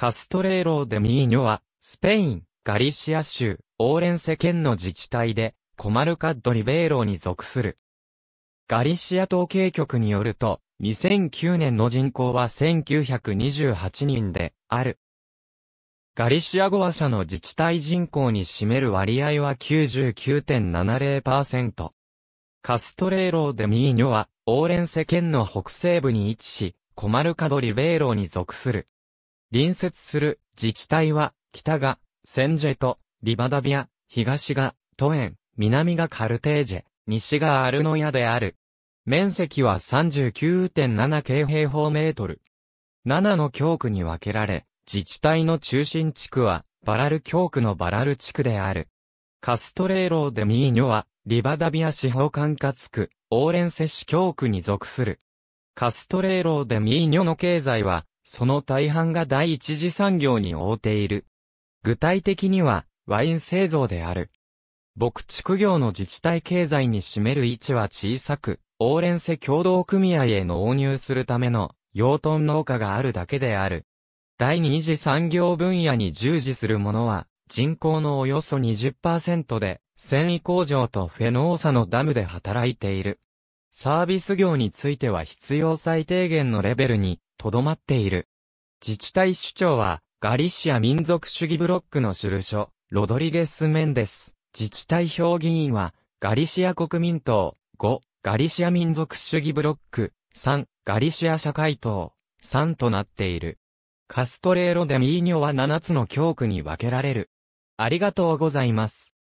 カストレーローデミーニョは、スペイン、ガリシア州、オーレンセ県の自治体で、コマルカドリベーロに属する。ガリシア統計局によると、2009年の人口は1928人で、ある。ガリシア語話者の自治体人口に占める割合は99.70%。カストレーローデミーニョは、オーレンセ県の北西部に位置し、コマルカドリベーロに属する。隣接する自治体は、北が、センジェと、リバダビア、東が、トエン、南がカルテージェ、西がアルノヤである。面積は39.7京平方メートル。7の教区に分けられ、自治体の中心地区は、バラル教区のバラル地区である。カストレーローデミーニョは、リバダビア司法管轄区、オーレンセ市教区に属する。カストレーローデミーニョの経済は、その大半が第一次産業に覆っている。具体的には、ワイン製造である。牧畜業の自治体経済に占める位置は小さく、オーレンセ共同組合へ納入するための養豚農家があるだけである。第二次産業分野に従事する者は、人口のおよそ20%で、繊維工場とフェノーサのダムで働いている。サービス業については必要最低限のレベルにとどまっている。自治体首長は、ガリシア民族主義ブロックの首書、ロドリゲス・メンデス。自治体評議員は、ガリシア国民党、5、ガリシア民族主義ブロック、3、ガリシア社会党、3となっている。カストレーロ・デ・ミーニョは7つの教区に分けられる。ありがとうございます。